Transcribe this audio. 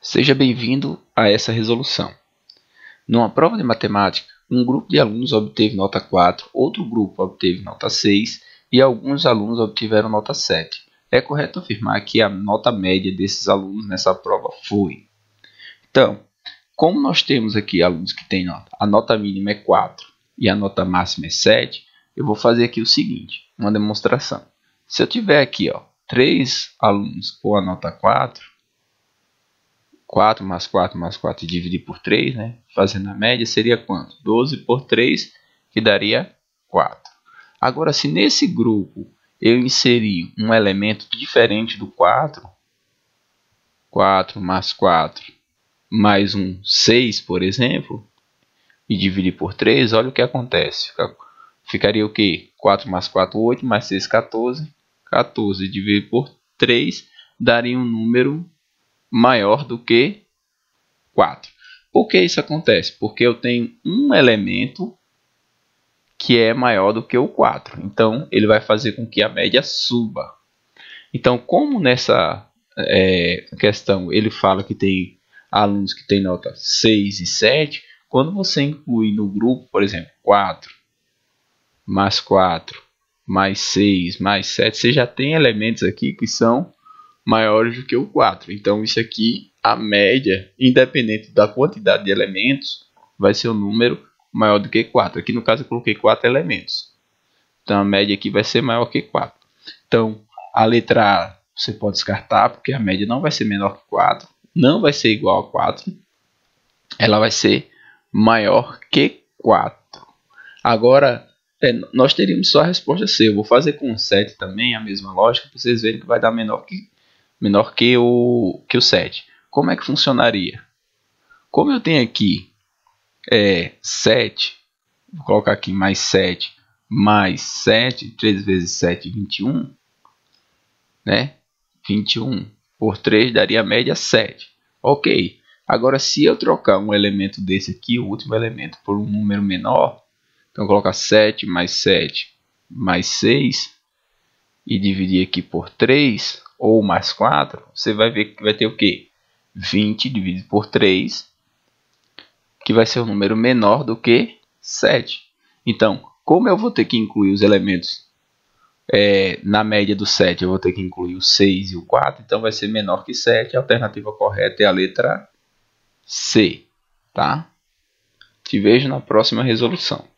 Seja bem-vindo a essa resolução. Numa prova de matemática, um grupo de alunos obteve nota 4, outro grupo obteve nota 6 e alguns alunos obtiveram nota 7. É correto afirmar que a nota média desses alunos nessa prova foi. Então, como nós temos aqui alunos que têm nota, a nota mínima é 4 e a nota máxima é 7, eu vou fazer aqui o seguinte, uma demonstração. Se eu tiver aqui ó, 3 alunos com a nota 4, 4 mais 4 mais 4 e dividir por 3, né? fazendo a média, seria quanto? 12 por 3, que daria 4. Agora, se nesse grupo eu inserir um elemento diferente do 4, 4 mais 4 mais um 6, por exemplo, e dividir por 3, olha o que acontece. Ficaria o quê? 4 mais 4, 8, mais 6, 14. 14 dividido por 3 daria um número maior do que 4. Por que isso acontece? Porque eu tenho um elemento que é maior do que o 4. Então, ele vai fazer com que a média suba. Então, como nessa é, questão ele fala que tem alunos que têm nota 6 e 7, quando você inclui no grupo, por exemplo, 4 mais 4 mais 6 mais 7, você já tem elementos aqui que são maiores do que o 4. Então isso aqui, a média, independente da quantidade de elementos, vai ser um número maior do que 4. Aqui no caso eu coloquei 4 elementos. Então a média aqui vai ser maior que 4. Então a letra A você pode descartar, porque a média não vai ser menor que 4, não vai ser igual a 4, ela vai ser maior que 4. Agora, é, nós teríamos só a resposta C. Eu vou fazer com 7 também, a mesma lógica, para vocês verem que vai dar menor que menor que o, que o 7. Como é que funcionaria? Como eu tenho aqui é, 7, vou colocar aqui mais 7, mais 7, 3 vezes 7, 21, né? 21 por 3 daria a média 7. Ok, agora se eu trocar um elemento desse aqui, o último elemento, por um número menor, então colocar 7 mais 7 mais 6 e dividir aqui por 3, ou mais 4, você vai ver que vai ter o quê? 20 dividido por 3, que vai ser um número menor do que 7. Então, como eu vou ter que incluir os elementos é, na média do 7, eu vou ter que incluir o 6 e o 4, então vai ser menor que 7. A alternativa correta é a letra C, tá? Te vejo na próxima resolução.